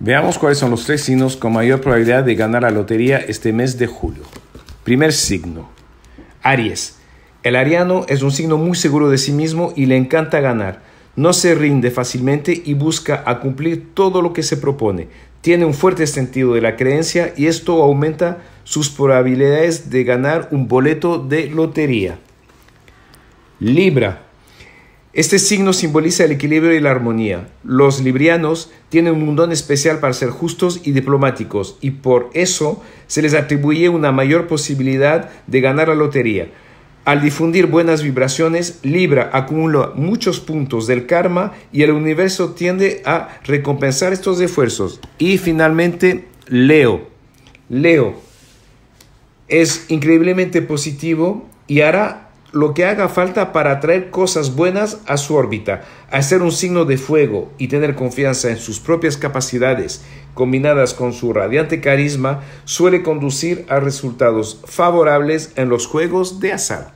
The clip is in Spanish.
Veamos cuáles son los tres signos con mayor probabilidad de ganar la lotería este mes de julio. Primer signo, Aries. El ariano es un signo muy seguro de sí mismo y le encanta ganar. No se rinde fácilmente y busca cumplir todo lo que se propone. Tiene un fuerte sentido de la creencia y esto aumenta sus probabilidades de ganar un boleto de lotería. Libra. Este signo simboliza el equilibrio y la armonía. Los librianos tienen un don especial para ser justos y diplomáticos y por eso se les atribuye una mayor posibilidad de ganar la lotería. Al difundir buenas vibraciones, Libra acumula muchos puntos del karma y el universo tiende a recompensar estos esfuerzos. Y finalmente, Leo. Leo es increíblemente positivo y hará lo que haga falta para atraer cosas buenas a su órbita, hacer un signo de fuego y tener confianza en sus propias capacidades, combinadas con su radiante carisma, suele conducir a resultados favorables en los juegos de azar.